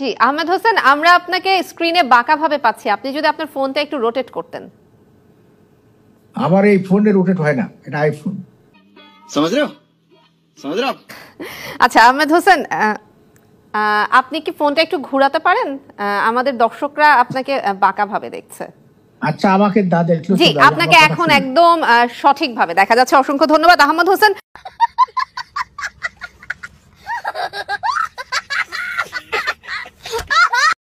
জি আহমেদ হোসেন আমরা আপনাকে স্ক্রিনে বাঁকাভাবে পাচ্ছি আপনি যদি আপনার ফোনটা একটু রোটেট করতেন আমার এই ফোনে রোটেট হয় না এটা আইফোন समझ रहे আচ্ছা আহমেদ হোসেন আপনি কি ফোনটা একটু ঘোরাতে পারেন আমাদের দর্শকরা আপনাকে বাঁকাভাবে দেখছে আচ্ছা আমাকে দাদা একটু জি আপনাকে এখন একদম সঠিকভাবে দেখা যাচ্ছে অসংখ্য ধন্যবাদ আহমদ হোসেন